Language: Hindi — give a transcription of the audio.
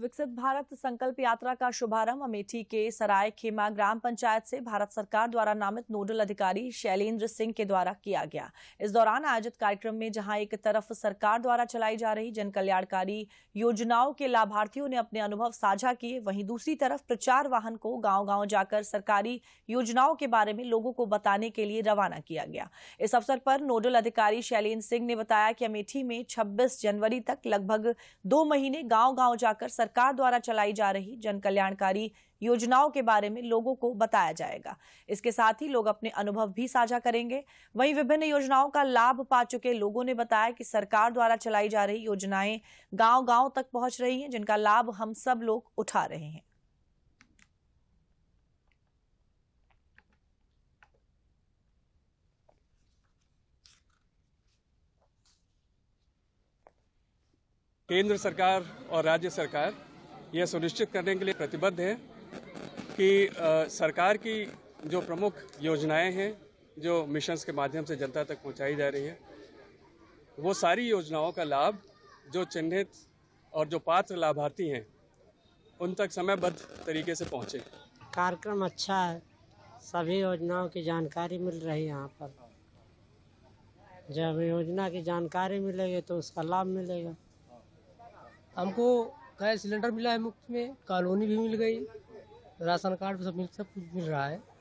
विकसित भारत संकल्प यात्रा का शुभारंभ अमेठी के सराय खेमा ग्राम पंचायत से भारत सरकार द्वारा नामित नोडल अधिकारी शैलेंद्र सिंह के द्वारा किया गया इस दौरान आयोजित कार्यक्रम में जहां एक तरफ सरकार द्वारा चलाई जा रही जन कल्याणकारी योजनाओं के लाभार्थियों ने अपने अनुभव साझा किए वहीं दूसरी तरफ प्रचार वाहन को गांव गांव जाकर सरकारी योजनाओं के बारे में लोगों को बताने के लिए रवाना किया गया इस अवसर पर नोडल अधिकारी शैलेन्द्र सिंह ने बताया कि अमेठी में छब्बीस जनवरी तक लगभग दो महीने गाँव गाँव जाकर सरकार द्वारा चलाई जा रही जन कल्याणकारी योजनाओं के बारे में लोगों को बताया जाएगा इसके साथ ही लोग अपने अनुभव भी साझा करेंगे वहीं विभिन्न योजनाओं का लाभ पा चुके लोगों ने बताया कि सरकार द्वारा चलाई जा रही योजनाएं गांव-गांव तक पहुंच रही हैं जिनका लाभ हम सब लोग उठा रहे हैं केंद्र सरकार और राज्य सरकार यह सुनिश्चित करने के लिए प्रतिबद्ध है कि सरकार की जो प्रमुख योजनाएं हैं जो मिशंस के माध्यम से जनता तक पहुंचाई जा रही है वो सारी योजनाओं का लाभ जो चिन्हित और जो पात्र लाभार्थी हैं उन तक समयबद्ध तरीके से पहुंचे कार्यक्रम अच्छा है सभी योजनाओं की जानकारी मिल रही है यहाँ पर जब योजना की जानकारी मिलेगी तो उसका लाभ मिलेगा हमको गैस सिलेंडर मिला है मुफ्त में कॉलोनी भी मिल गई राशन कार्ड सब मिल सब कुछ मिल रहा है